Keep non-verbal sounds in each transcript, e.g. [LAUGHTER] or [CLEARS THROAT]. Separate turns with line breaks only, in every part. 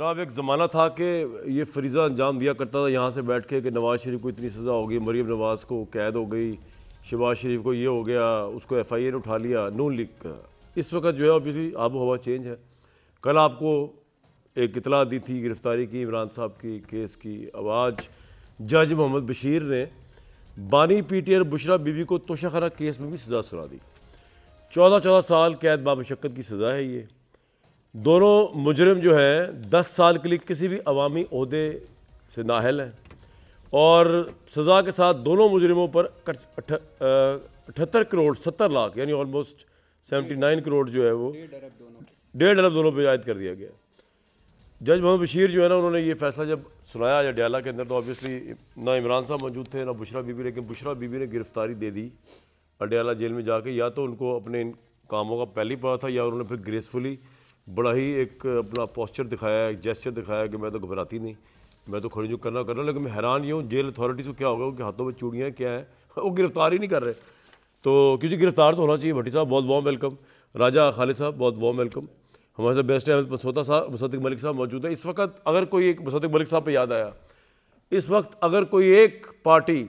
जनाब एक ज़माना था कि ये फरीज़ा अंजाम दिया करता था यहाँ से बैठ के कि नवाज़ शरीफ को इतनी सज़ा हो गई मरीम नवाज़ को कैद हो गई शहबाज शरीफ को ये हो गया उसको एफ़ आई ए ने उठा लिया नून लीग का इस वक्त जो है ऑब्वियसली आबो हवा चेंज है कल आपको एक इतला दी थी गिरफ़्तारी की इमरान साहब की केस की आवाज़ जज मोहम्मद बशीर ने बानी P T I Bushra Bibi को तोशाखाना केस में भी सज़ा सुना दी चौदह चौदह साल कैद बाशक्क़त की सज़ा है ये दोनों मुजरम जो हैं दस साल के लिए किसी भी अवामी अहदे से नाहल हैं और सज़ा के साथ दोनों मुजरमों पर अठहत्तर करोड़ सत्तर लाख यानी ऑलमोस्ट सेवेंटी नाइन करोड़ जो है वो डेढ़ अरब दोनों पर आयद कर दिया गया जज मोहम्मद बशीर जो है ना उन्होंने ये फैसला जब सुनाया या डाला के अंदर तो ऑब्वियसली ना इमरान साहब मौजूद थे ना बुशरा बीबी लेकिन बुशरा बीबी ने गिरफ्तारी दे दी अडयाला जेल में जाके या तो उनको अपने इन कामों का पहली पड़ा था या उन्होंने फिर ग्रेसफुली बड़ा ही एक अपना पॉस्चर दिखाया एक जेस्चर दिखाया कि मैं तो घबराती नहीं मैं तो खड़ी जो करना कर रहा लेकिन मैं हैरान ही हूँ जेल अथॉरिटी को क्या होगा उनके हाथों में चूड़ियाँ क्या हैं [LAUGHS] वो गिरफ्तार ही नहीं कर रहे तो क्योंकि गिरफ्तार तो होना चाहिए भट्टी साहब बहुत वार्म वेलकम राजा खालिद साहब बहुत वार्म वेलकम हमारे साथ बेस्ट अहमद मसोता साहब मुसदिक मलिक साहब मौजूद है इस वक्त अगर कोई एक मुसदिक मलिक साहब पर याद आया इस वक्त अगर कोई एक पार्टी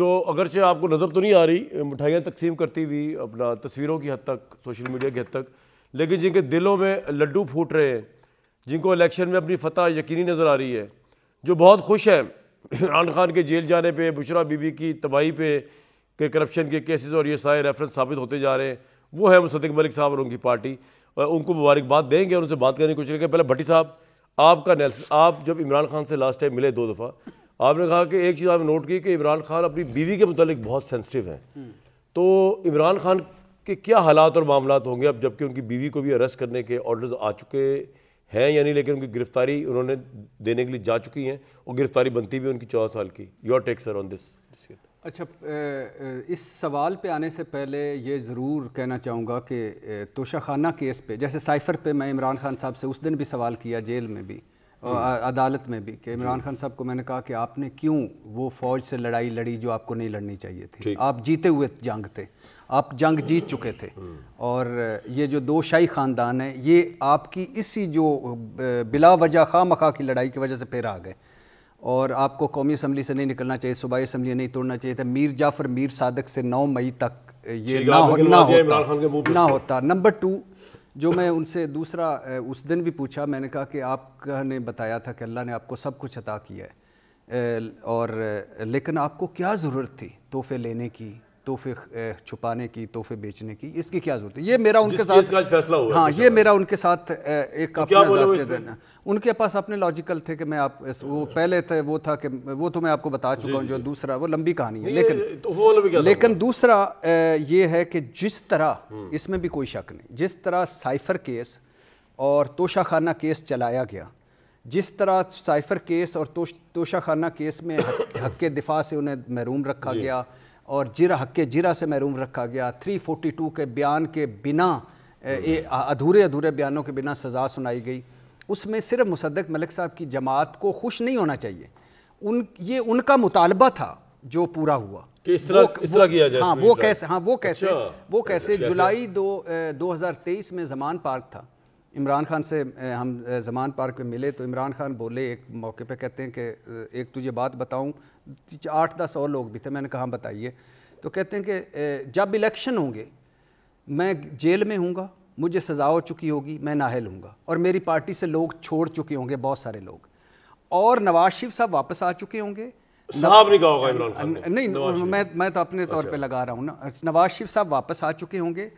जो अगरचे आपको नज़र तो नहीं आ रही मिठाइयाँ तकसीम करती हुई अपना तस्वीरों की हद तक सोशल मीडिया की हद तक लेकिन जिनके दिलों में लड्डू फूट रहे हैं जिनको इलेक्शन में अपनी फतह यकीनी नज़र आ रही है जो बहुत खुश हैं इमरान खान के जेल जाने पे बुशरा बीबी की तबाही पे के करप्शन के केसेस और ये सारे रेफरेंस साबित होते जा रहे हैं वो है मुस्तक मलिक साहब और उनकी पार्टी और उनको मुबारकबाद देंगे और उनसे बात करने की कोशिश करेंगे पहले भट्टी साहब आपका आप जब इमरान खान से लास्ट टाइम मिले दो दफ़ा आपने कहा कि एक चीज़ आपने नोट की कि इमरान खान अपनी बीवी के मतलब बहुत सेंसिटिव हैं तो इमरान खान कि क्या हालात और मामला होंगे अब जबकि उनकी बीवी को भी अरेस्ट करने के ऑर्डर्स आ चुके हैं या नहीं लेकिन उनकी गिरफ्तारी उन्होंने देने के लिए जा चुकी हैं और गिरफ्तारी बनती भी उनकी चौदह साल की your take sir on this
अच्छा इस सवाल पे आने से पहले ये ज़रूर कहना चाहूँगा कि तोशाखाना केस पे जैसे साइफ़र पे मैं इमरान खान साहब से उस दिन भी सवाल किया जेल में भी हम्म। अदालत में भी कि इमरान खान साहब को मैंने कहा कि आपने क्यों वो फौज से लड़ाई लड़ी जो आपको नहीं लड़नी चाहिए थी आप जीते हुए जंग थे आप जंग जीत चुके थे हम्म। और ये जो दो शाही ख़ानदान है ये आपकी इसी जो बिला वजह खा मखा की लड़ाई की वजह से फिर आ गए और आपको कौमी असम्बली से नहीं निकलना चाहिए सूबाई असम्बली नहीं तोड़ना चाहिए था मीर जाफ़र मीर सादक से नौ मई तक ये ना हो ना होता ना होता नंबर टू जो मैं उनसे दूसरा उस दिन भी पूछा मैंने कहा कि आपने बताया था कि अल्लाह ने आपको सब कुछ अता किया है और लेकिन आपको क्या ज़रूरत थी तोहफे लेने की तोहफे छुपाने की तोहफे बेचने की इसकी क्या जरूरत है ये मेरा उनके साथ फैसला हुआ हाँ ये मेरा उनके साथ एक तो उनके पास अपने लॉजिकल थे कि मैं आप वो पहले थे वो था कि वो तो मैं आपको बता चुका हूँ जो दूसरा वो लंबी कहानी है लेकिन
तो लेकिन
दूसरा ये है कि जिस तरह हम्म। इसमें भी कोई शक नहीं जिस तरह साइफर केस और तोशाखाना केस चलाया गया जिस तरह साइफर केस और तोशाखाना केस में हक के दिफा से उन्हें महरूम रखा गया और जिरा हक के जिरा से महरूम रखा गया 342 के बयान के बिना हम्म। अधूरे अधूरे बयानों के बिना सज़ा सुनाई गई उसमें सिर्फ मुसद्दक मलिक साहब की जमात को खुश नहीं होना चाहिए उन ये उनका मुतालबा था जो पूरा हुआ कि इस तरह इस तरह किया जाए हाँ वो कैसे हाँ वो अच्छा। कैसे अच्छा, वो कैसे जुलाई दो दो हज़ार तेईस में जमान पार्क था इमरान खान से हम जमान पार्क में मिले तो इमरान खान बोले एक मौके पे कहते हैं कि एक तुझे बात बताऊं आठ दस और लोग भी थे मैंने कहा हाँ, बताइए तो कहते हैं कि जब इलेक्शन होंगे मैं जेल में हूँगा मुझे सज़ा हो चुकी होगी मैं नाहल हूँगा और मेरी पार्टी से लोग छोड़ चुके होंगे बहुत सारे लोग और नवाज शरीफ साहब वापस आ चुके होंगे साहब नहीं कहा होगा इमरान खान नहीं मैं मैं तो अपने तौर पे अच्छा। लगा रहा हूँ ना नवाज शरीफ साहब वापस आ चुके होंगे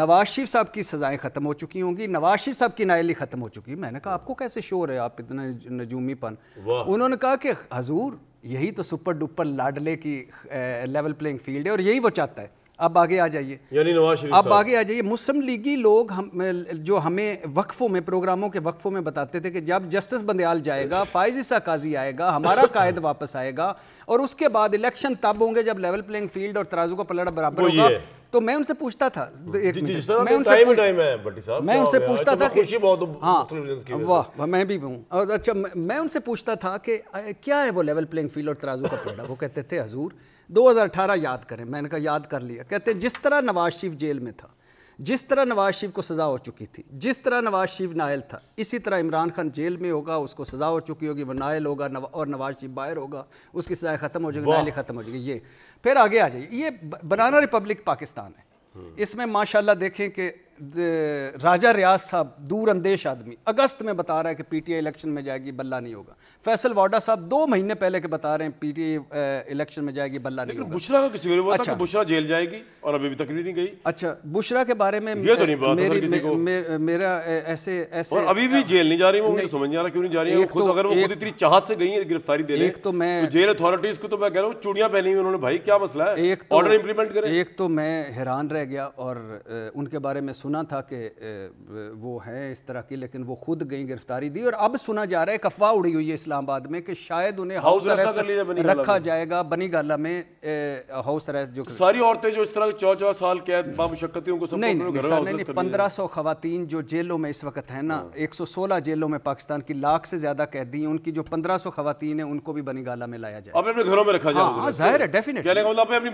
नवाज शरीफ साहब की सज़ाएं ख़त्म हो चुकी होंगी नवाज शरीफ साहब की नायली ख़त्म हो चुकी मैंने कहा आपको कैसे शोर है आप इतना नजूमीपन उन्होंने कहा कि हजूर यही तो सुपर डुपर लाडले की लेवल प्लेइंग फील्ड है और यही वो चाहता है अब आगे आ
जाइए यानी नवाज शरीफ अब आगे
आ जाइए मुस्लिम लीगी लोग हम जो हमें वक्फों में प्रोग्रामों के वक्फों में बताते थे कि जब जस्टिस बंदयाल जाएगा फायज ईसा काजी आएगा हमारा [LAUGHS] कायद वापस आएगा और उसके बाद इलेक्शन तब होंगे जब लेवल प्लेइंग फील्ड और तराजू का पलड़ा बराबर होगा तो मैं उनसे पूछता था एक मैं उनसे टाइम टाइम है साहब मैं उनसे पूछता अच्छा, था खुशी बहुत
हाँ वाह
मैं भी हूँ और अच्छा मैं उनसे पूछता था कि क्या है वो लेवल प्लेइंग फील्ड और तराजू का पलड़ा वो कहते थे हजूर 2018 याद करें मैंने कहा याद कर लिया कहते जिस तरह नवाज शरीफ जेल में था जिस तरह नवाज शरीफ को सज़ा हो चुकी थी जिस तरह नवाज शरीफ नायल था इसी तरह इमरान खान जेल में होगा उसको सज़ा हो चुकी होगी वो नायल होगा नव, और नवाज शरीफ बाहर होगा उसकी सजाएं ख़त्म हो जाएगी नायल ख़त्म हो जाएगी ये फिर आगे आ जाइए ये बनाना रिपब्लिक पाकिस्तान है हम्म। इसमें माशाल्लाह देखें कि राजा रियाज साहब दूर अंदेश आदमी अगस्त में बता रहा है कि पीटीआई इलेक्शन में जाएगी बल्ला नहीं होगा फैसल वाडा साहब दो महीने पहले के बता रहे हैं पीटीआई इलेक्शन में जाएगी बल्ला नहीं होगा बुशरा का किसी को अच्छा बुशरा जेल जाएगी और अभी भी तक नहीं गई अच्छा बुशरा के बारे में ये तो नहीं बात मेरी, किसी को। मे, मे, मेरा ऐसे ऐसे और अभी भी जेल नहीं जा रही वो मुझे समझ
नहीं आ रहा क्यों नहीं जा रही है खुद तो अगर वो खुद इतनी चाहत से गई है गिरफ्तारी देने तो मैं तो जेल अथॉरिटीज को तो मैं कह रहा हूँ चूड़िया पहनी हुई उन्होंने भाई क्या मसला है एक ऑर्डर तो इंप्लीमेंट करें
एक तो मैं हैरान रह गया और उनके बारे में सुना था कि वो हैं इस तरह की लेकिन वो खुद गई गिरफ्तारी दी और अब सुना जा रहा है अफवाह उड़ी हुई है इस्लामाबाद में कि शायद उन्हें हाउस अरेस्ट रखा जाएगा बनी गाला में हाउस अरेस्ट जो सारी
औरतें जो इस तरह चौ चौ साल कैद बामुशक्तियों को नहीं नहीं पंद्रह
सौ खातन जो जेलों में इस वक्त है ना हाँ। एक सौ सोलह जेलों में पाकिस्तान की लाख से ज्यादा कैदी हैं उनकी जो पंद्रह सौ खातन है उनको भी बनी गाला में लाया
जाए अपने घरों में रखा जाए हाँ, तो हाँ, जाहिर है डेफिनेटली मतलब अपने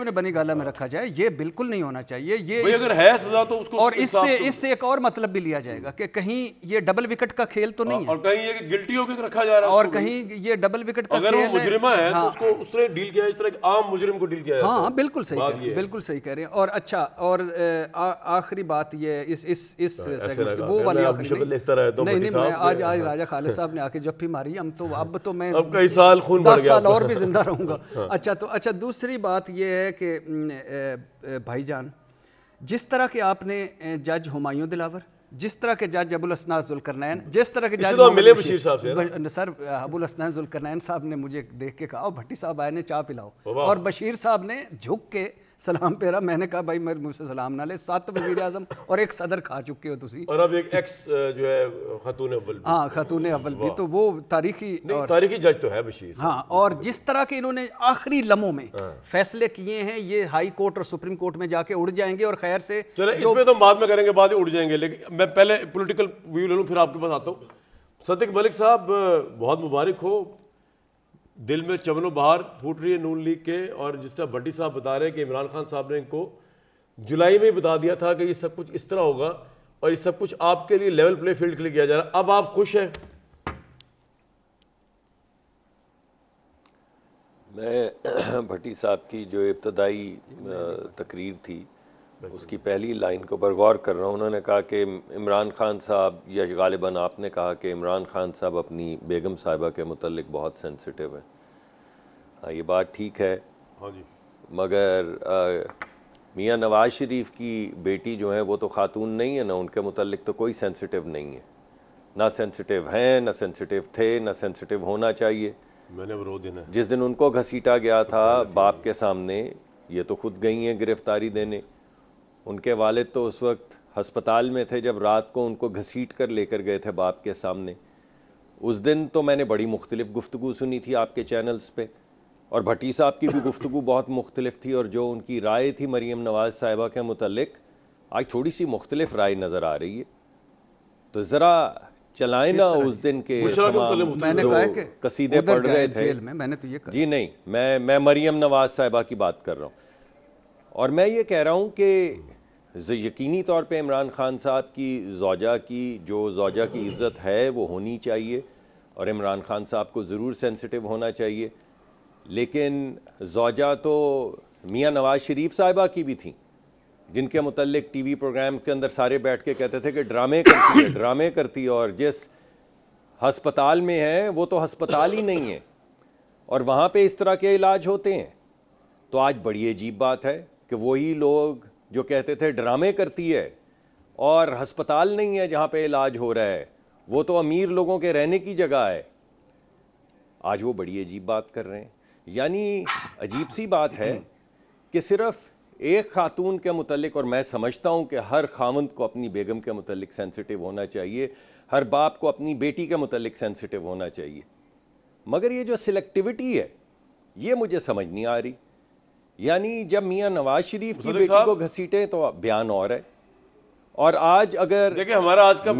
अपने बनी गाला में रखा जाए ये बिल्कुल नहीं होना चाहिए ये अगर है हुआ तो उसको और इससे इससे एक और मतलब भी लिया जाएगा कि कहीं ये डबल विकेट का खेल तो नहीं और कहीं ये गिल्टी होकर रखा जा रहा है और कहीं ये डबल विकेट का अगर वो मुजरिमा है तो हाँ। उसको
उस तरह डील किया इस तरह आम मुजरिम को डील किया हाँ बिल्कुल सही
बिल्कुल सही कह रहे हैं और अच्छा और आखिरी बात ये इस इस इस वो वाली नहीं नहीं मैं आज आज हाँ। राजा खालिद साहब ने आके जब भी मारी हम तो अब तो मैं [LAUGHS] अब कई साल खून दस साल और भी जिंदा रहूंगा [LAUGHS] हाँ। अच्छा तो अच्छा दूसरी बात ये है कि भाईजान जिस तरह के आपने जज हुमायूं दिलावर जिस तरह के जज अबुल असना जुलकरनैन जिस तरह के जज तो मिले बशीर साहब से सर अबुल असना जुलकरनैन साहब ने मुझे देख के कहा भट्टी साहब आए ने चाह पिलाओ और बशीर साहब ने झुक के सलाम पेरा मैंने कहा भाई मेरे मुझसे सलाम ना ले सात वजीर अजम और एक सदर खा चुके हो तुम
और अब एक एक्स जो है खतून अव्वल
हाँ खतून अव्वल भी तो वो तारीखी और, तारीखी
जज तो है बशीर हाँ
और जिस तरह के इन्होंने आखिरी लम्हों में हाँ। फैसले किए हैं ये हाई कोर्ट और सुप्रीम कोर्ट में जाके उड़
जाएंगे और खैर से चलो इसमें तो बाद में करेंगे बाद ही उड़ जाएंगे लेकिन मैं पहले पोलिटिकल व्यू ले लूँ फिर आपके पास आता हूँ सदक मलिक साहब बहुत मुबारक हो दिल में चमनो बाहर फूट रही है नून लीग के और जिस तरह भट्टी साहब बता रहे हैं कि इमरान खान साहब ने इनको जुलाई में ही बता दिया था कि ये सब कुछ इस तरह होगा और ये सब कुछ आपके लिए लेवल प्ले फील्ड के लिए किया जा रहा है अब आप खुश हैं
मैं भट्टी [CLEARS THROAT] साहब की जो इब्तदाई तकरीर थी उसकी पहली लाइन को पर गौर कर रहा हूँ उन्होंने कहा कि इमरान खान साहब या गालिबा आपने कहा कि इमरान खान साहब अपनी बेगम साहिबा के मतलब बहुत सेंसिटिव हैं हाँ ये बात ठीक है हाँ जी मगर मियाँ नवाज़ शरीफ की बेटी जो है वो तो ख़ातून नहीं है ना उनके मतलब तो कोई सेंसिटिव नहीं है ना सेंसिटिव हैं ना सेंसिटिव थे ना सेंसिटिव होना चाहिए
मैंने वो दिन
जिस दिन उनको घसीटा गया था बाप के सामने ये तो खुद गई हैं गिरफ्तारी देने उनके वालिद तो उस वक्त हस्पताल में थे जब रात को उनको घसीट कर लेकर गए थे बाप के सामने उस दिन तो मैंने बड़ी मुख्तलिफ गुफ्तु सुनी थी आपके चैनल्स पे और भट्टी साहब की भी गुफ्तु बहुत मुख्तलिफ थी और जो उनकी राय थी मरीम नवाज़ साहिबा के मतलब आज थोड़ी सी मुख्तलिफ राय नज़र आ रही है तो ज़रा चलाए ना उस दिन के मैंने कहा कि कसीदे पढ़ रहे थे में मैंने तो ये जी नहीं मैं मैं मरियम नवाज साहिबा की बात कर रहा हूँ और मैं ये कह रहा हूँ कि यकीनी तौर पे इमरान ख़ान साहब की जौजा की जो जौजा की इज़्ज़त है वो होनी चाहिए और इमरान ख़ान साहब को ज़रूर सेंसिटिव होना चाहिए लेकिन जौजा तो मियाँ नवाज़ शरीफ साहिबा की भी थी जिनके मतलब टी वी प्रोग्राम के अंदर सारे बैठ के कहते थे कि ड्रामे करती है ड्रामे करती है और जिस हस्पताल में है वो तो हस्पताल ही नहीं है और वहाँ पर इस तरह के इलाज होते हैं तो आज बड़ी अजीब बात है कि वही लोग जो कहते थे ड्रामे करती है और हस्पताल नहीं है जहाँ पे इलाज हो रहा है वो तो अमीर लोगों के रहने की जगह है आज वो बड़ी अजीब बात कर रहे हैं यानी अजीब सी बात है कि सिर्फ एक खातून के मतलब और मैं समझता हूँ कि हर खामंद को अपनी बेगम के मतलब सेंसिटिव होना चाहिए हर बाप को अपनी बेटी के मतलब सेंसिटिव होना चाहिए मगर ये जो सिलेक्टिविटी है ये मुझे समझ नहीं आ रही यानी जब मियाँ नवाज शरीफ की बेटी को घसीटे तो बयान और है और आज अगर देखिए हमारा आज का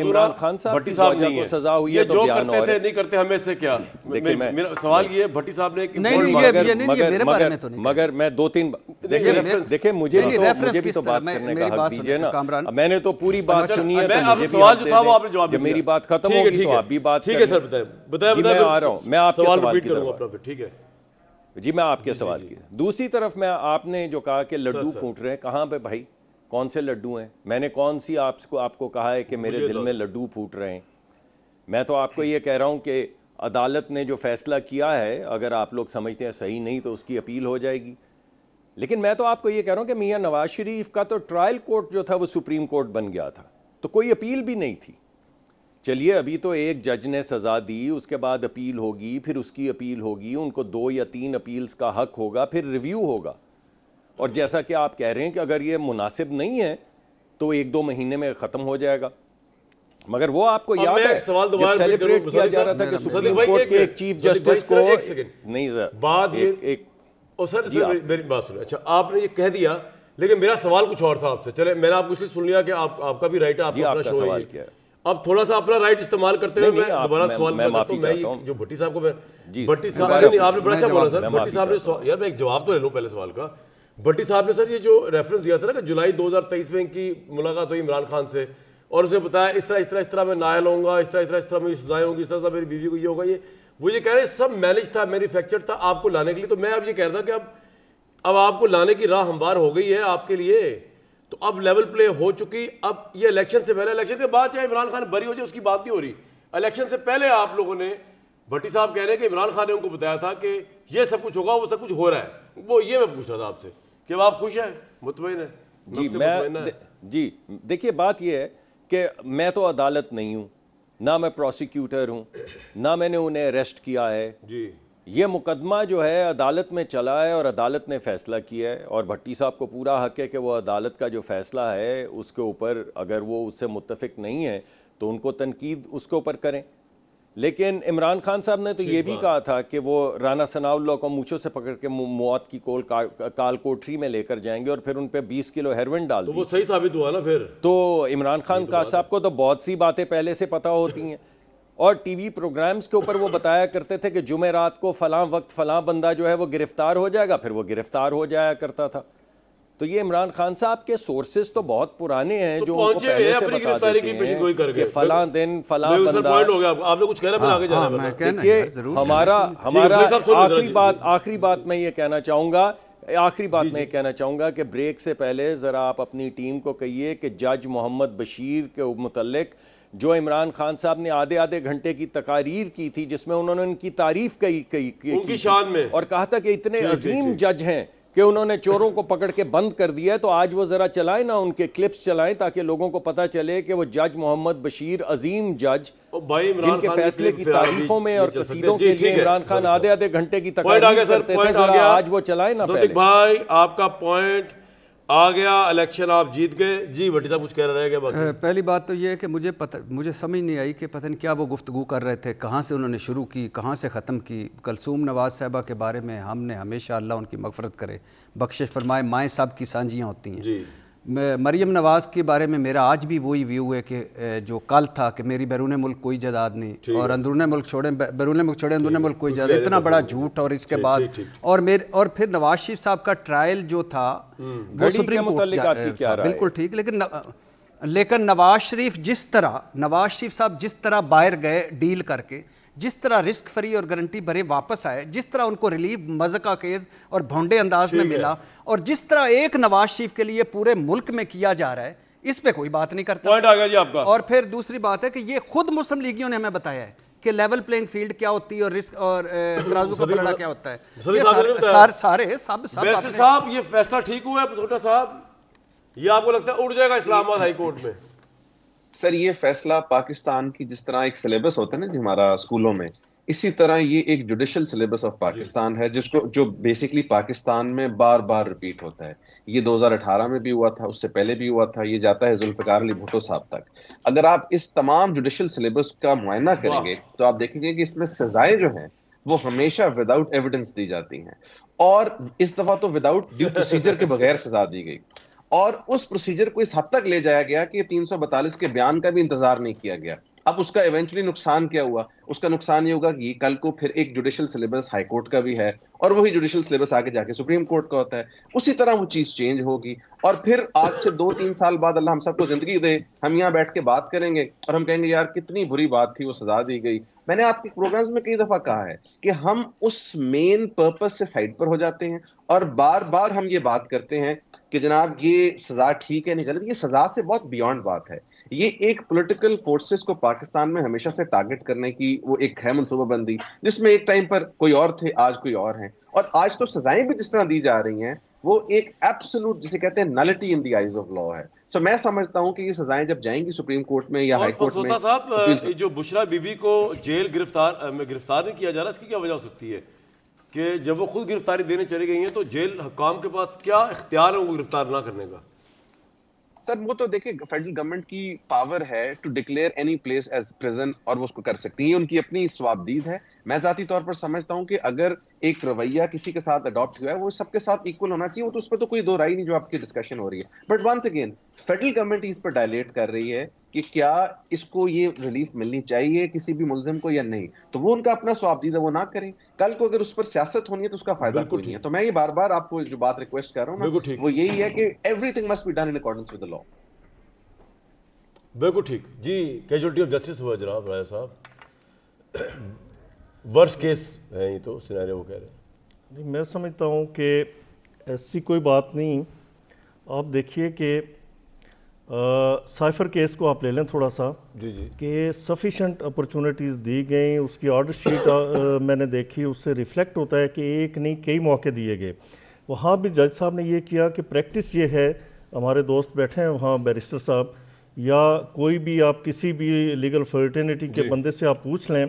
इमरान खान साहब भट्टी साहब ने सजा हुई है तो जो करते थे
नहीं करते हमें से क्या देखिए मैं मेरा सवाल ये भट्टी साहब ने नहीं मगर ये मगर मेरे मगर,
तो नहीं मगर मैं दो तीन देखिए देखिए मुझे तो मुझे भी तो बात करने का हक दीजिए ना मैंने तो पूरी बात अच्छा, सुनी है तो सवाल जो था वो आपने जवाब जब मेरी बात खत्म होगी तो आप भी बात ठीक है सर बताए बताए मतलब मैं आ रहा हूँ मैं आपसे सवाल
ठीक है
जी मैं आपके जी, सवाल की दूसरी तरफ मैं आपने जो कहा कि लड्डू फूट रहे हैं कहाँ पे भाई कौन से लड्डू हैं मैंने कौन सी आपको आपको कहा है कि मेरे दिल तो- में लड्डू फूट रहे हैं मैं तो आपको ये कह रहा हूँ कि अदालत ने जो फैसला किया है अगर आप लोग समझते हैं सही नहीं तो उसकी अपील हो जाएगी लेकिन मैं तो आपको ये कह रहा हूँ कि मियाँ नवाज शरीफ का तो ट्रायल कोर्ट जो था वो सुप्रीम कोर्ट बन गया था तो कोई अपील भी नहीं थी चलिए अभी तो एक जज ने सज़ा दी उसके बाद अपील होगी फिर उसकी अपील होगी उनको दो या तीन अपील्स का हक होगा फिर रिव्यू होगा और जैसा कि आप कह रहे हैं कि अगर ये मुनासिब नहीं है तो एक दो महीने में ख़त्म हो जाएगा
मगर वो आपको याद है सवाल जब सेलिब्रेट किया जा रहा था कि सुप्रीम कोर्ट के एक चीफ जस्टिस को नहीं सर बाद एक सर मेरी बात सुनो अच्छा आपने ये कह दिया लेकिन मेरा सवाल कुछ और था आपसे चले मैंने आप कुछ सुन लिया कि आप आपका भी राइट है आपका शो है अब थोड़ा सा अपना राइट इस्तेमाल करते हुए मैं दोबारा सवाल मैं माफी चाहता हूं जो भट्टी साहब को मैं भट्टी साहब आपने आपने बड़ा अच्छा बोला सर भट्टी साहब ने यार मैं एक जवाब तो ले लूं पहले सवाल का भट्टी साहब ने सर ये जो रेफरेंस दिया था ना कि जुलाई 2023 में इनकी मुलाकात हुई इमरान खान से और उसने बताया इस तरह इस तरह इस तरह मैं नायल होऊंगा इस तरह इस तरह इस तरह मेरी सजाएं होंगी इस तरह मेरी बीवी को ये होगा ये वो ये कह रहे सब मैनेज था मैन्युफैक्चर था आपको लाने के लिए तो मैं अब ये कह रहा था कि अब अब आपको लाने की राह हमवार हो गई है आपके लिए तो अब लेवल प्ले हो चुकी अब ये इलेक्शन से पहले इलेक्शन के बाद चाहे इमरान खान बरी हो जाए उसकी बात नहीं हो रही इलेक्शन से पहले आप लोगों ने भट्टी साहब कह रहे हैं कि इमरान खान ने उनको बताया था कि ये सब कुछ होगा वो सब कुछ हो रहा है वो ये मैं पूछ रहा था आपसे कि अब आप खुश हैं मुतमिन है जी मैं जी देखिए बात यह है कि मैं तो अदालत
नहीं हूँ ना मैं प्रोसिक्यूटर हूँ ना मैंने उन्हें अरेस्ट किया है जी ये मुकदमा जो है अदालत में चला है और अदालत ने फ़ैसला किया है और भट्टी साहब को पूरा हक है कि वो अदालत का जो फ़ैसला है उसके ऊपर अगर वो उससे मुतफिक नहीं है तो उनको तनकीद उसके ऊपर करें लेकिन इमरान खान साहब ने तो ये भी कहा था कि वो राना सनाउल्ला को मूछों से पकड़ के मौत की कोल का, काल कोठरी में लेकर जाएंगे और फिर उन पर बीस किलो हेरोइन डाल तो वो सही साबित हुआ ना फिर तो इमरान खान तो साहब को तो बहुत सी बातें पहले से पता होती हैं और टीवी प्रोग्राम्स के ऊपर वो बताया करते थे कि जुमे रात को फलां वक्त फलां बंदा जो है वो गिरफ़्तार हो जाएगा फिर वो गिरफ़्तार हो जाया करता था तो ये इमरान खान साहब के सोर्सेज तो बहुत पुराने हैं तो जो उनको पहले से बता देते हैं कि कर कि फला दिन फला बंदा हो गया आप लोग कुछ कहना हाँ, आगे जाना हाँ, कहना हमारा हमारा आखिरी बात आखिरी बात मैं ये कहना चाहूंगा आखिरी बात मैं कहना चाहूंगा कि ब्रेक से पहले ज़रा आप अपनी टीम को कहिए कि जज मोहम्मद बशीर के मुतलिक जो इमरान खान साहब ने आधे आधे घंटे की तकारीर की थी जिसमें उन्होंने उनकी तारीफ कही कही, उनकी की शान में और कहा था कि इतने अजीम जज हैं कि उन्होंने चोरों को पकड़ के बंद कर दिया है तो आज वो ज़रा चलाएं ना उनके क्लिप्स चलाएं ताकि लोगों को पता चले कि वो जज मोहम्मद बशीर
अजीम जज जिनके फैसले की तारीफों में और कसीदों के लिए इमरान खान
आधे आधे
घंटे की तकरीर करते थे आज वो चलाएं ना भाई
आपका पॉइंट आ गया इलेक्शन आप जीत गए जी भट्टी साहब कुछ कह रहे हैं
पहली बात तो ये है कि मुझे पता मुझे समझ नहीं आई कि पता नहीं क्या वो गुफ्तु कर रहे थे कहाँ से उन्होंने शुरू की कहाँ से ख़त्म की कलसूम नवाज साहबा के बारे में हमने हमेशा अल्लाह उनकी मफफरत करे बख्शिश फरमाए माएँ साहब की सांझियाँ होती हैं मरीम नवाज़ के बारे में मेरा आज भी वही व्यू है कि जो कल था कि मेरी बैरून मुल्क कोई जदाद नहीं और अंदरून मुल्क छोड़े बैरून मुल्क छोड़े अंदरून मुल्क कोई जदाद तो इतना तो बड़ा झूठ और इसके बाद और मेरे और फिर नवाज शरीफ साहब का ट्रायल जो था हम्म। वो सुप्रीम कोर्ट बिल्कुल ठीक लेकिन लेकिन नवाज शरीफ जिस तरह नवाज शरीफ साहब जिस तरह बाहर गए डील करके जिस तरह रिस्क फ्री और गारंटी भरे वापस आए जिस तरह उनको रिलीफ मज़े का केस और भोंडे अंदाज में मिला और जिस तरह एक नवाज शरीफ के लिए पूरे मुल्क में किया जा रहा है इस पर कोई बात नहीं करता पॉइंट आ गया जी आपका और फिर दूसरी बात है कि ये खुद मुस्लिम लीगियों ने हमें बताया है कि लेवल प्लेइंग फील्ड क्या होती है और रिस्क और तराजू का
पलड़ा क्या होता है ये सारे, सारे, सारे
सब सब
साहब ये फैसला ठीक हुआ है छोटा साहब ये आपको लगता है उड़ जाएगा इस्लामाबाद हाईकोर्ट में
सर ये फैसला पाकिस्तान की जिस तरह एक सिलेबस होता है ना जी हमारा स्कूलों में इसी तरह ये एक जुडिशल सिलेबस ऑफ पाकिस्तान है जिसको जो बेसिकली पाकिस्तान में बार बार रिपीट होता है ये 2018 में भी हुआ था उससे पहले भी हुआ था ये जाता है जुल्फकार अली भुटो साहब तक अगर आप इस तमाम जुडिशल सिलेबस का मुआयना करेंगे तो आप देखेंगे कि इसमें सजाएं जो हैं वो हमेशा विदाउट एविडेंस दी जाती हैं और इस दफा तो विदाउट ड्यू प्रोसीजर के बगैर सजा दी गई और उस प्रोसीजर को इस हद तक ले जाया गया कि तीन के बयान का भी इंतजार नहीं किया गया अब उसका इवेंचुअली नुकसान क्या हुआ उसका नुकसान ये होगा कि कल को फिर एक जुडिशियल सिलेबस हाईकोर्ट का भी है और वही जुडिशियल सिलेबस आगे जाके सुप्रीम कोर्ट का होता है उसी तरह वो चीज चेंज होगी और फिर आज से दो तीन साल बाद अल्लाह हम सबको जिंदगी दे हम यहाँ बैठ के बात करेंगे और हम कहेंगे यार कितनी बुरी बात थी वो सजा दी गई मैंने आपके प्रोग्राम में कई दफा कहा है कि हम उस मेन पर्पज से साइड पर हो जाते हैं और बार बार हम ये बात करते हैं कि जनाब ये सजा ठीक है नहीं गलत ये सजा से बहुत बियॉन्ड बात है ये एक पॉलिटिकल फोर्सेस को पाकिस्तान में हमेशा से टारगेट करने की वो एक है मनसूबाबंदी जिसमें एक टाइम पर कोई और थे आज कोई और हैं और आज तो सजाएं भी जिस तरह दी जा रही हैं वो एक एब्सोलूट जिसे कहते हैं nullity in the eyes of law है सो मैं समझता हूँ कि ये सजाएं जब जाएंगी सुप्रीम कोर्ट में या हाई कोर्ट में साहब
जो बुशरा बीबी को जेल गिरफ्तार गिरफ्तार नहीं किया जा रहा इसकी क्या वजह हो सकती है कि जब वो खुद गिरफ्तारी देने चली गई हैं तो जेल हकाम के पास क्या इख्तियार है उनको गिरफ्तार ना
करने का सर वो तो देखिए फेडरल गवर्नमेंट की पावर है to declare any place as prison और वो उसको कर सकती है उनकी अपनी स्वाबदीद है मैं जाती तौर पर समझता हूँ कि अगर एक रवैया किसी के साथ अडॉप्ट हुआ है वो सबके साथ इक्वल होना चाहिए वो तो उस पर तो कोई दो राय नहीं जो आपकी डिस्कशन हो रही है but once again federal government इस पर डायलेट कर रही है कि क्या इसको ये रिलीफ मिलनी चाहिए किसी भी मुलजिम को या नहीं तो वो उनका अपना स्वाबदीदा वो ना करें कल को अगर उस पर सियासत होनी है तो उसका फायदा कोई नहीं है तो मैं ये बार बार आपको जो बात रिक्वेस्ट कर रहा हूँ वो यही है कि everything must be done in according with the law बिल्कुल ठीक जी कैजुअलिटी
ऑफ जस्टिस हुआ जनाब राय साहब वर्ष केस है ये तो सिनारे वो कह रहे
हैं मैं समझता हूँ कि ऐसी कोई बात नहीं आप देखिए कि साइफर केस को आप ले लें थोड़ा सा जी जी कि सफिशेंट अपॉर्चुनिटीज़ दी गई उसकी ऑर्डर शीट आ, मैंने देखी उससे रिफ्लेक्ट होता है कि एक नहीं कई मौके दिए गए वहाँ भी जज साहब ने ये किया कि प्रैक्टिस ये है हमारे दोस्त बैठे हैं वहाँ बैरिस्टर साहब या कोई भी आप किसी भी लीगल फर्टर्निटी के बंदे से आप पूछ लें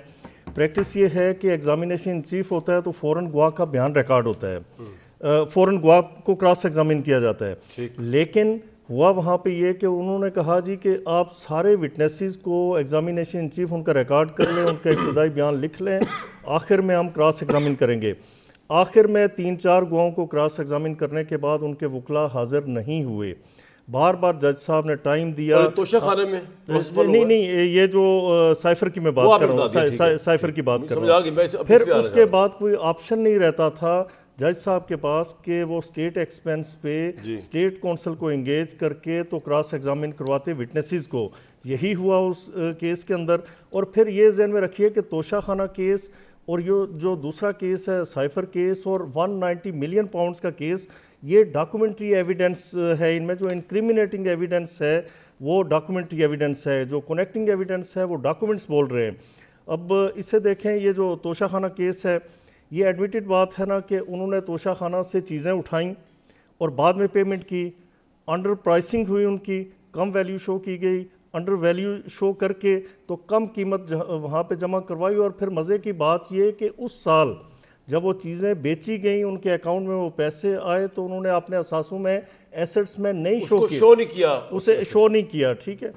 प्रैक्टिस ये है कि एग्जामिनेशन इन चीफ होता है तो फ़ौर गवाह का बयान रिकॉर्ड होता है हम्म। फ़ौर गवाह को क्रॉस एग्जामिन किया जाता है लेकिन हुआ वहाँ पे ये कि उन्होंने कहा जी कि आप सारे विटनेसेस को एग्जामिनेशन चीफ उनका रिकॉर्ड कर लें उनका इब्तदाई बयान लिख लें आखिर में हम क्रॉस एग्ज़ामिन करेंगे आखिर में तीन चार गुआओं को क्रॉस एग्ज़ामिन करने के बाद उनके वकला हाजिर नहीं हुए बार बार जज साहब ने टाइम दिया तो खाने में नहीं नहीं ये जो साइफर की मैं बात कर रहा हूँ साइफर की बात कर रहा हूँ फिर उसके बाद कोई ऑप्शन नहीं रहता था जज साहब के पास कि वो स्टेट एक्सपेंस पे स्टेट काउंसिल को इंगेज करके तो क्रॉस एग्जामिन करवाते विटनेसेस को यही हुआ उस केस के अंदर और फिर ये जहन में रखिए कि तोशाखाना केस और ये जो दूसरा केस है साइफर केस और 190 मिलियन पाउंड्स का केस ये डॉक्यूमेंट्री एविडेंस है इनमें जो इनक्रिमिनेटिंग एविडेंस है वो डॉक्यूमेंट्री एविडेंस है जो कनेक्टिंग एविडेंस है वो डॉक्यूमेंट्स बोल रहे हैं अब इसे देखें ये जो तोशाखाना केस है ये एडमिटेड बात है ना कि उन्होंने तोशाखाना से चीज़ें उठाई और बाद में पेमेंट की अंडर प्राइसिंग हुई उनकी कम वैल्यू शो की गई अंडर वैल्यू शो करके तो कम कीमत वहाँ पे जमा करवाई और फिर मज़े की बात ये कि उस साल जब वो चीज़ें बेची गई उनके अकाउंट में वो पैसे आए तो उन्होंने अपने असासों में एसेट्स में नहीं शो किया शो नहीं किया उसे शो नहीं किया ठीक है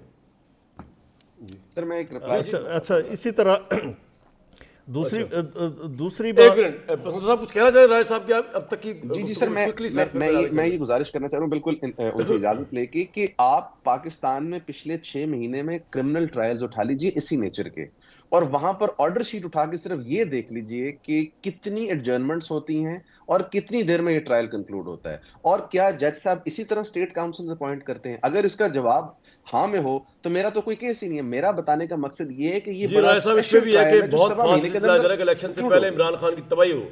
सर मैं एक अच्छा
अच्छा इसी तरह दूसरी अच्छा। दूसरी बात
साहब कुछ कहना चाहे राय साहब कि अब तक की जी जी सर मैं मैं मैं ये, मैं ये
गुजारिश करना चाह रहा हूँ बिल्कुल
उनकी इजाजत लेके कि आप पाकिस्तान में पिछले छह महीने में क्रिमिनल ट्रायल्स उठा लीजिए इसी नेचर के और वहां पर ऑर्डर शीट उठा के सिर्फ ये देख लीजिए कि कितनी एडजर्नमेंट्स होती हैं और कितनी देर में ये ट्रायल कंक्लूड होता है और क्या जज साहब इसी तरह स्टेट काउंसिल अपॉइंट करते हैं अगर इसका जवाब हाँ में हो तो मेरा तो कोई केस ही नहीं है मेरा बताने का मकसद ये है कि ये बड़ा साहब इस भी है कि बहुत फास्ट इलेक्शन से पहले
इमरान खान की तबाही हो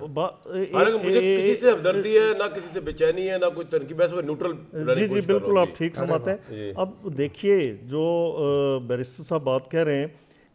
हालांकि मुझे किसी से
हमदर्दी है ना किसी से बेचैनी है ना कोई तनकीब है
न्यूट्रल जी जी बिल्कुल आप ठीक फरमाते हैं अब देखिए जो बैरिस्टर साहब बात कह रहे हैं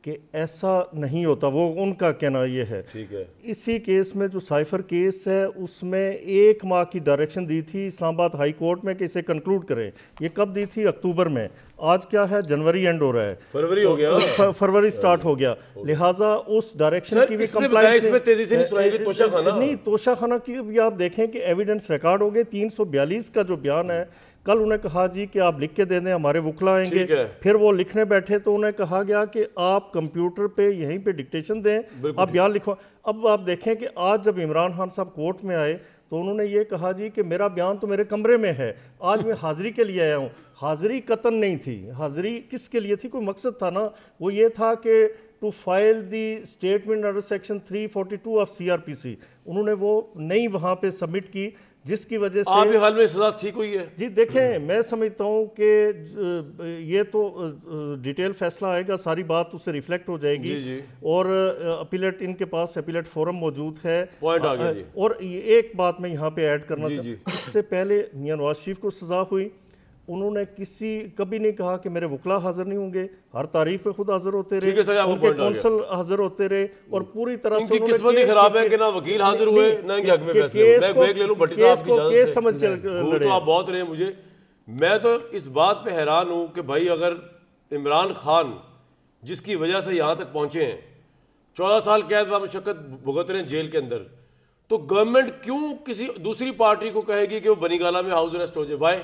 कि ऐसा नहीं होता वो उनका कहना ये है ठीक है इसी केस में जो साइफर केस है उसमें एक माह की डायरेक्शन दी थी इस्लामाबाद हाई कोर्ट में कि इसे कंक्लूड करें ये कब दी थी अक्टूबर में आज क्या है जनवरी एंड हो रहा है फरवरी हो गया तो फरवरी स्टार्ट हो गया लिहाजा उस डायरेक्शन की भी कंप्लाइंस तेजी से नहीं तोशा खाना नहीं तोशा की भी आप देखें कि एविडेंस रिकॉर्ड हो गए 342 का जो बयान है कल उन्हें कहा जी कि आप लिख के दे दें हमारे वकला आएंगे फिर वो लिखने बैठे तो उन्हें कहा गया कि आप कंप्यूटर पे यहीं पे डिक्टेशन दें आप बयान लिखो अब आप देखें कि आज जब इमरान खान साहब कोर्ट में आए तो उन्होंने ये कहा जी कि मेरा बयान तो मेरे कमरे में है आज मैं हाजिरी के लिए आया हूँ हाजिरी कतन नहीं थी हाजिरी किसके लिए थी कोई मकसद था ना वो ये था कि to file the statement under section 342 of CrPC उन्होंने वो नहीं वहाँ पे सबमिट की जिसकी वजह से आप हाल में सजा ठीक हुई है जी देखें मैं समझता हूँ कि ये तो डिटेल फैसला आएगा सारी बात उससे रिफ्लेक्ट हो जाएगी जी जी। और अपीलेट इनके पास अपीलेट फोरम मौजूद है पॉइंट आ गया और एक बात मैं यहाँ पे ऐड करना इससे पहले मियाँ नवाज शरीफ को सजा हुई उन्होंने किसी कभी नहीं कहा कि मेरे वकला हाजिर नहीं होंगे हर तारीफ पे खुद हाजिर होते रहे उनके कौंसल हाजिर होते रहे और पूरी तरह से किस्मत ही खराब है कि ना वकील हाजिर हुए ना इनके समझ के तो बहुत
रहे मुझे मैं तो इस बात पे हैरान हूं कि भाई अगर इमरान खान जिसकी वजह से यहाँ तक पहुंचे हैं चौदह साल कैद व मशक्क़त भुगत रहे हैं जेल के अंदर तो गवर्नमेंट क्यों किसी दूसरी पार्टी को कहेगी कि वो बनीगाला में हाउस अरेस्ट हो जाए वाई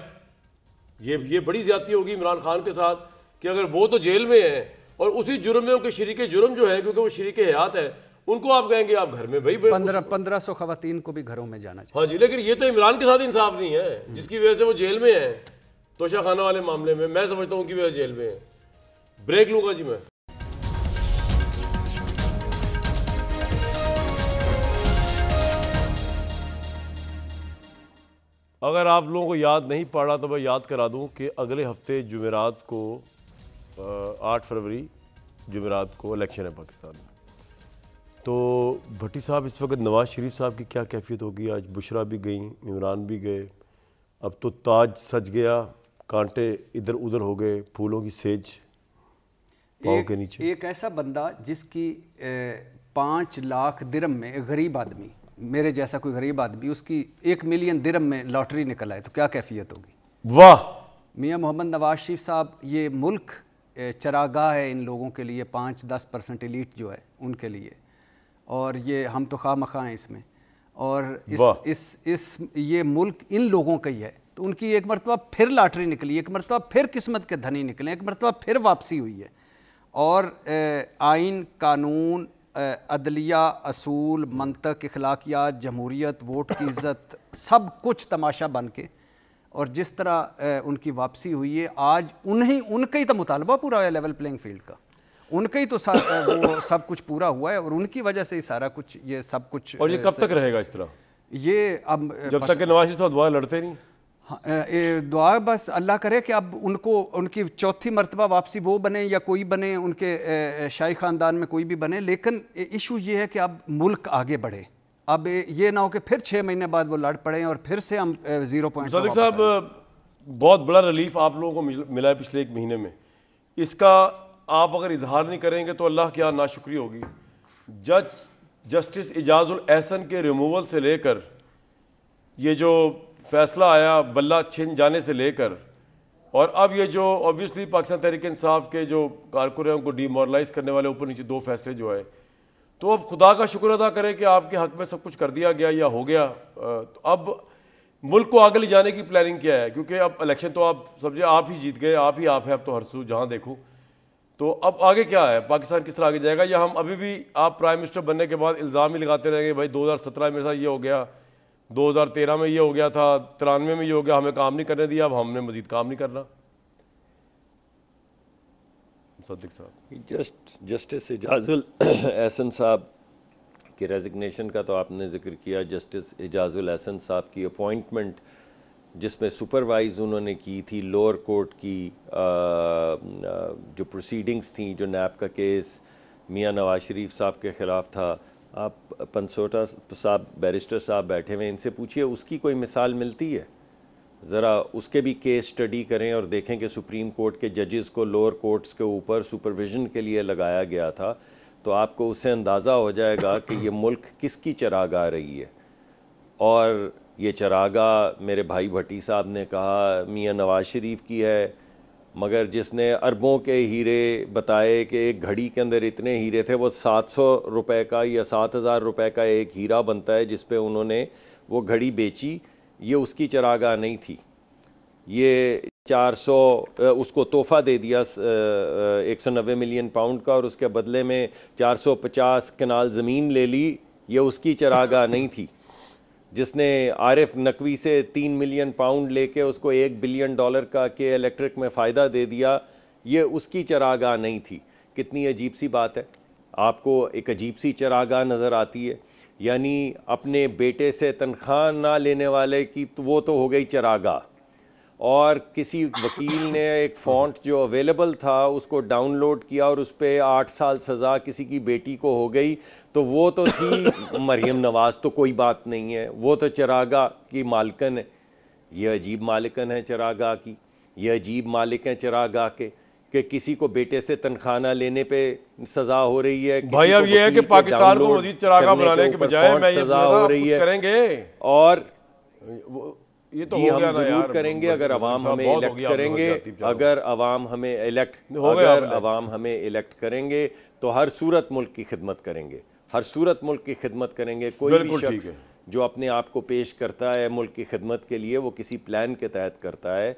ये ये बड़ी ज्यादा होगी इमरान खान के साथ कि अगर वो तो जेल में है और उसी जुर्म में उनके शरीक जुर्म जो है क्योंकि वो शरीक हयात है उनको आप कहेंगे आप घर में भाई पंद्रह
पंद्रह सौ खातन को भी घरों में जाना चाहिए
हाँ जी लेकिन ये तो इमरान के साथ इंसाफ नहीं है जिसकी वजह से वो जेल में है तोशा खाना वाले मामले में मैं समझता हूँ कि वह जेल में है ब्रेक लूंगा जी मैं अगर आप लोगों को याद नहीं पड़ा रहा तो मैं याद करा दूं कि अगले हफ्ते जुमेरात को आठ फरवरी जुमेरात को इलेक्शन है पाकिस्तान में तो भट्टी साहब इस वक्त नवाज़ शरीफ साहब की क्या कैफियत होगी आज बुशरा भी गई इमरान भी गए अब तो ताज सज गया कांटे इधर उधर हो गए फूलों की सेज पाओ के नीचे
एक ऐसा बंदा जिसकी पाँच लाख दिरम में गरीब आदमी मेरे जैसा कोई गरीब आदमी उसकी एक मिलियन दिरम में लॉटरी निकल आए तो क्या कैफियत होगी वाह मियाँ मोहम्मद नवाज शरीफ साहब ये मुल्क चरागाह है इन लोगों के लिए पाँच दस परसेंट इलीट जो है उनके लिए और ये हम तो खा मखा हैं इसमें और इस इस इस ये मुल्क इन लोगों का ही है तो उनकी एक मरतबा फिर लॉटरी निकली एक मरतबा फिर किस्मत के धनी निकले एक मरतबा फिर वापसी हुई है और आइन कानून अदलिया असूल मनतक अखलाकियात जमहूरीत वोट की इज़्ज़त सब कुछ तमाशा बन के और जिस तरह उनकी वापसी हुई है आज उन्हीं उनका ही तो मुतालबा पूरा है लेवल प्लेइंग फील्ड का उनका ही तो वो सब कुछ पूरा हुआ है और उनकी वजह से ही सारा कुछ ये सब कुछ और ये कब तक रहेगा इस तरह ये अब जब तक नवाज लड़ते नहीं हाँ, दुआ बस अल्लाह करे कि अब उनको उनकी चौथी मरतबा वापसी वो बने या कोई बने उनके शाही ख़ानदान में कोई भी बने लेकिन इशू ये है कि अब मुल्क आगे बढ़े अब ये ना हो कि फिर छः महीने बाद वो लड़ पड़े और फिर से हम ज़ीरो पॉइंट साहब
बहुत बड़ा रिलीफ आप लोगों को मिला है पिछले एक महीने में इसका आप अगर इजहार नहीं करेंगे तो अल्लाह क्या नाशुक्री होगी जज जस्टिस एजाज़ुल एहसन के रिमूवल से लेकर ये जो फैसला आया बल्ला छिन जाने से लेकर और अब ये जो ऑब्वियसली पाकिस्तान तहरीक इंसाफ के जो कारकुन हैं उनको डीमोरलाइज करने वाले ऊपर नीचे दो फैसले जो आए तो अब खुदा का शुक्र अदा करें कि आपके हक में सब कुछ कर दिया गया या हो गया तो अब मुल्क को आगे ले जाने की प्लानिंग क्या है क्योंकि अब इलेक्शन तो आप समझे आप ही जीत गए आप ही आप हैं अब तो हर सू जहाँ देखूँ तो अब आगे क्या है पाकिस्तान किस तरह आगे जाएगा या हम अभी भी आप प्राइम मिनिस्टर बनने के बाद इल्ज़ाम ही लगाते रहेंगे भाई 2017 में ऐसा ये हो गया 2013 में ये हो गया था तिरानवे में ये हो गया हमें काम नहीं करने दिया अब हमने मजीद काम नहीं करना सदक
साहब जस्ट जस्टिस एजाजुल [COUGHS] एहसन साहब के रेजिग्नेशन का तो आपने जिक्र किया जस्टिस एजाजुल एहसन साहब की अपॉइंटमेंट जिसमें सुपरवाइज उन्होंने की थी लोअर कोर्ट की आ, जो प्रोसीडिंग्स थी जो नैप का केस मियां नवाज शरीफ साहब के ख़िलाफ़ था आप पंसोटा साहब बैरिस्टर साहब बैठे हुए इनसे पूछिए उसकी कोई मिसाल मिलती है ज़रा उसके भी केस स्टडी करें और देखें कि सुप्रीम कोर्ट के जजेस को लोअर कोर्ट्स के ऊपर सुपरविजन के लिए लगाया गया था तो आपको उससे अंदाज़ा हो जाएगा कि ये मुल्क किसकी चरागा रही है और ये चरागा मेरे भाई भट्टी साहब ने कहा मियाँ नवाज शरीफ की है मगर जिसने अरबों के हीरे बताए कि एक घड़ी के अंदर इतने हीरे थे वो सात सौ रुपये का या सात हज़ार रुपये का एक हीरा बनता है जिस पे उन्होंने वो घड़ी बेची ये उसकी चरागा नहीं थी ये 400 उसको तोहफ़ा दे दिया एक सौ नब्बे मिलियन पाउंड का और उसके बदले में 450 कनाल ज़मीन ले ली ये उसकी चरागा नहीं थी जिसने आरिफ नकवी से तीन मिलियन पाउंड लेके उसको एक बिलियन डॉलर का के इलेक्ट्रिक में फ़ायदा दे दिया ये उसकी चरागाह नहीं थी कितनी अजीब सी बात है आपको एक अजीब सी चरागाह नज़र आती है यानी अपने बेटे से तनख्वाह ना लेने वाले की तो वो तो हो गई चरागाह और किसी वकील ने एक फ़ॉन्ट जो अवेलेबल था उसको डाउनलोड किया और उस पर आठ साल सज़ा किसी की बेटी को हो गई तो वो तो थी मरियम नवाज़ तो कोई बात नहीं है वो तो चरागा की मालकन है ये अजीब मालिकन है चरागा की ये अजीब मालिक हैं चरागा के कि किसी को बेटे से तनखाना लेने पे सजा हो रही है भाई अब ये है कि पाकिस्तान को मजीद चरागा बनाने के बजाय मैं ये सजा हो रही है करेंगे और वो ये तो हो गया ना यार करेंगे अगर अवाम हमें इलेक्ट करेंगे अगर अवाम हमें इलेक्ट अगर अवाम हमें इलेक्ट करेंगे तो हर सूरत मुल्क की खिदमत करेंगे हर सूरत मुल्क की खिदमत करेंगे कोई भी शख्स जो अपने आप को पेश करता है मुल्क की खिदमत के लिए वो किसी प्लान के तहत करता है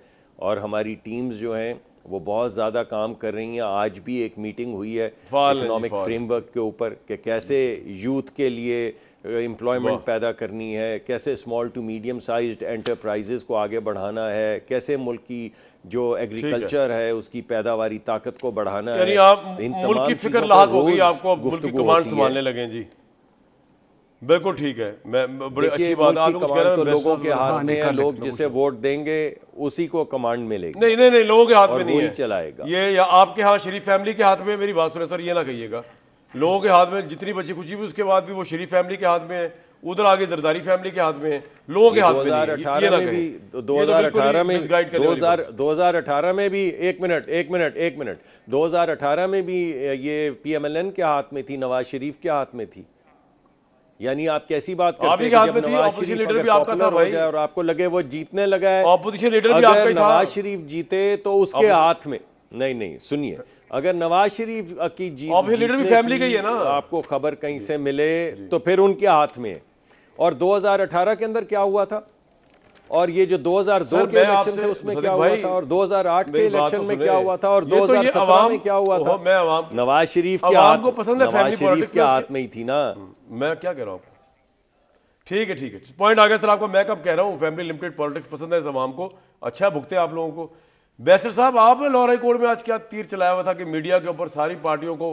और हमारी टीम्स जो हैं वो बहुत ज़्यादा काम कर रही हैं आज भी एक मीटिंग हुई है इकोनॉमिक फ्रेमवर्क के ऊपर कि कैसे यूथ के लिए एम्प्लॉयमेंट uh, पैदा करनी है कैसे small to medium sized enterprises को आगे बढ़ाना है कैसे मुल्क की जो एग्रीकल्चर है।, है उसकी पैदावारी ताकत को बढ़ाना है आप तो मुल्क की फिक्र लाक हो गई आपको कमांड संभालने
लगे जी बिल्कुल ठीक है मैं बड़ी अच्छी बात आलू कह रहे हैं तो लोगों के हाथ हाँ, में है लोग जिसे वोट देंगे
उसी को कमांड मिलेगी नहीं नहीं नहीं लोगों के हाथ में नहीं है चलाएगा
ये या आपके हाथ शरीफ फैमिली के हाथ में मेरी बात सुने सर ये ना कहिएगा लोगों के हाथ में जितनी बची खुशी भी उसके बाद भी वो शरीफ फैमिली के हाथ में है उधर आगे जरदारी फैमिली के हाथ में है लोगों के हाथ में दो हजार तो अठारह में
दो हजार अठारह में भी एक मिनट एक मिनट एक मिनट दो हजार अठारह में भी ये पीएमएलएन के हाथ में थी नवाज शरीफ के हाथ में थी यानी आप कैसी बात करते हैं हाथ में थी ऑपोजिशन लीडर भी आपका था भाई और आपको लगे वो जीतने लगा है ऑपोजिशन लीडर भी आपका था नवाज शरीफ जीते तो उसके हाथ में नहीं नहीं सुनिए अगर नवाज शरीफ की जीत ऑपोजिशन लीडर भी फैमिली का ही है ना आपको खबर कहीं से मिले तो फिर उनके हाथ में और 2018 के अंदर क्या हुआ था और ये जो 2002 के इलेक्शन थे उसमें क्या हुआ था और 2008 के इलेक्शन में क्या हुआ था और 2017 में क्या हुआ था
मैं आवाम नवाज शरीफ के हाथ को पसंद है नवाज शरीफ के हाथ में ही थी ना हम्म, मैं क्या कह रहा हूँ ठीक है ठीक है पॉइंट आगे सर आपको मैं कब कह रहा हूँ फैमिली लिमिटेड पॉलिटिक्स पसंद है इस आवाम को अच्छा भुगते आप लोगों को बैस्टर साहब आपने लॉराई कोर्ट में आज क्या तीर चलाया हुआ था कि मीडिया के ऊपर सारी पार्टियों को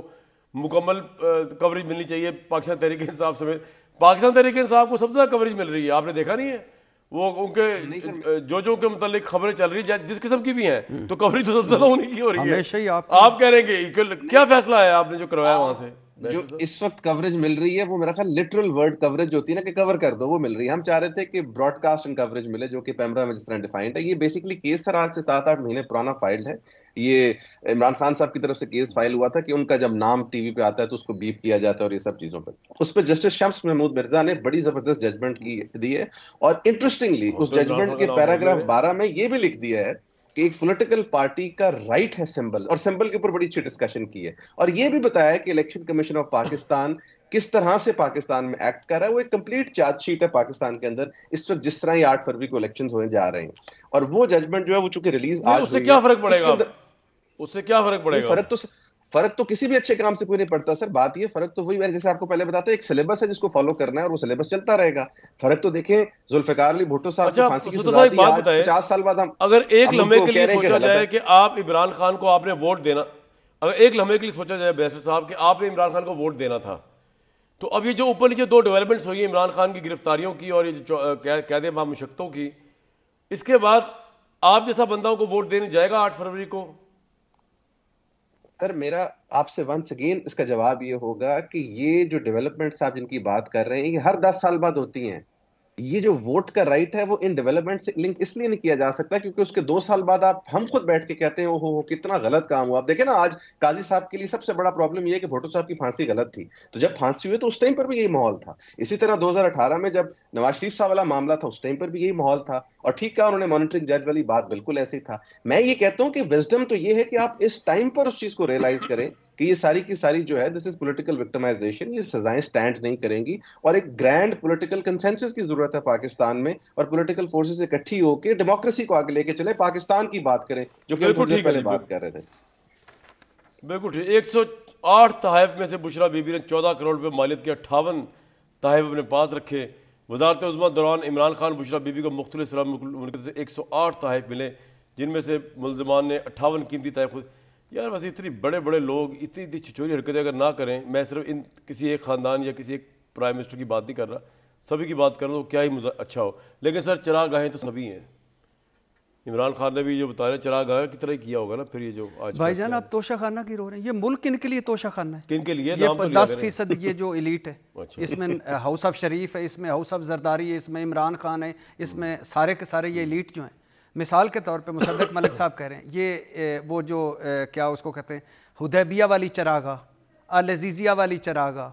मुकम्मल कवरेज मिलनी चाहिए पाकिस्तान तहरीक इंसाफ समेत पाकिस्तान तहरीक इंसाफ को सबसे ज़्यादा कवरेज मिल रही है आपने देखा नहीं है वो उनके जो जो के मतलब खबरें चल रही है जिस किस्म की भी हैं हम्म। तो कवरेज तो सबसे उन्हीं की हो रही है ही आप आप कह रहे हैं कि क्या फैसला है आपने
जो करवाया वहां से जो तो। इस वक्त कवरेज मिल रही है वो मेरा ख्याल लिटरल वर्ड कवरेज होती है ना कि कवर कर दो वो मिल रही है हम चाह रहे थे कि ब्रॉडकास्ट एंड कवरेज मिले जो कि पैमरा में जिस तरह डिफाइंड है ये बेसिकली केस सर आज से सात आठ महीने पुराना फाइल है ये इमरान खान साहब की तरफ से केस फाइल हुआ था कि उनका जब नाम टीवी पे आता है तो उसको बीप किया जाता है और ये सब चीजों पर उस पर जस्टिस शम्स महमूद मिर्जा ने बड़ी जबरदस्त जजमेंट की दी है और इंटरेस्टिंगली उस जजमेंट के पैराग्राफ बारह में ये भी लिख दिया है कि एक पॉलिटिकल पार्टी का राइट है सिंबल और सिंबल के ऊपर बड़ी अच्छी डिस्कशन की है और यह भी बताया कि इलेक्शन कमीशन ऑफ पाकिस्तान किस तरह से पाकिस्तान में एक्ट कर रहा है वो एक कंप्लीट चार्जशीट है पाकिस्तान के अंदर इस वक्त जिस तरह ही आठ फरवरी को इलेक्शन होने जा रहे हैं और वो जजमेंट जो है वो चूंकि रिलीज आज उससे क्या फर्क पड़ेगा
उससे क्या फर्क पड़ेगा फर्क
तो फर्क तो किसी भी अच्छे काम से कोई नहीं पड़ता सर बात ये फर्क तो वही मैंने जैसे आपको पहले बताया एक सिलेबस है जिसको फॉलो करना है और वो सिलेबस चलता रहेगा फर्क तो देखें जुल्फिकार अली भुट्टो साहब अच्छा, की तो एक बात बताए पचास साल बाद हम अगर एक लम्हे के लिए सोचा जाए
कि आप इमरान खान को आपने वोट देना अगर एक लम्हे के लिए सोचा जाए बैसर साहब कि आपने इमरान खान को वोट देना था तो अब ये जो ऊपर नीचे दो डेवलपमेंट्स हुई इमरान खान की गिरफ्तारियों की और ये कह दे मामशक्तों की इसके बाद आप जैसा बंदाओं को वोट देने जाएगा आठ फरवरी को
सर मेरा आपसे वंस अगेन इसका जवाब ये होगा कि ये जो डेवलपमेंट्स आप जिनकी बात कर रहे हैं ये हर दस साल बाद होती हैं ये जो वोट का राइट है वो इन डेवलपमेंट से लिंक इसलिए नहीं किया जा सकता क्योंकि उसके दो साल बाद आप हम खुद बैठ के कहते हैं ओहो कितना गलत काम हुआ आप देखें ना आज काजी साहब के लिए सबसे बड़ा प्रॉब्लम ये है कि भोटो साहब की फांसी गलत थी तो जब फांसी हुई तो उस टाइम पर भी यही माहौल था इसी तरह दो में जब नवाज शरीफ साहब वाला मामला था उस टाइम पर भी यही माहौल था और ठीक है उन्होंने मॉनिटरिंग जज वाली बात बिल्कुल ऐसी था मैं ये कहता हूँ कि विजडम तो ये है कि आप इस टाइम पर उस चीज को रियलाइज करें कि ये सारी की सारी जो है दिस इज पॉलिटिकल विक्टिमाइजेशन ये सजाएं स्टैंड नहीं करेंगी और एक ग्रैंड पॉलिटिकल कंसेंसस की जरूरत है पाकिस्तान में और पॉलिटिकल फोर्सेस इकट्ठी होकर डेमोक्रेसी को आगे लेके चले पाकिस्तान की बात करें जो कि पहले बात, बात कर रहे थे बिल्कुल ठीक एक सौ
आठ तहफ में से बुशरा बीबी ने चौदह करोड़ रुपये मालियत के अट्ठावन तहफ अपने पास रखे वजारत उजमा दौरान इमरान खान बुशरा बीबी को मुख्तलिफ से एक सौ आठ तहफ मिले जिनमें से मुलजमान ने अट्ठावन कीमती तहफ यार बस इतने बड़े बड़े लोग इतनी इतनी छिचोरी हरकतें अगर ना करें मैं सिर्फ इन किसी एक ख़ानदान या किसी एक प्राइम मिनिस्टर की बात नहीं कर रहा सभी की बात कर रहा हूँ तो क्या ही अच्छा हो लेकिन सर चरा गाहें तो सभी हैं इमरान खान ने भी जो बता रहे चरा गाह कितना ही किया होगा ना फिर ये जो आज जान
आप तोशा खाना की रो रहे हैं ये मुल्क किन के लिए तोशा खाना है
किन के लिए तो दस फीसद ये
जो [LAUGHS] अच्छा। इलीट uh, है इसमें हाउस ऑफ शरीफ है इसमें हाउस ऑफ जरदारी है इसमें इमरान खान है इसमें सारे के सारे ये इलीट जो हैं मिसाल के तौर पे मुसद्दक मलिक साहब कह रहे हैं ये वो जो क्या उसको कहते हैं हदैबिया वाली चरागा अलजीजिया वाली चरागा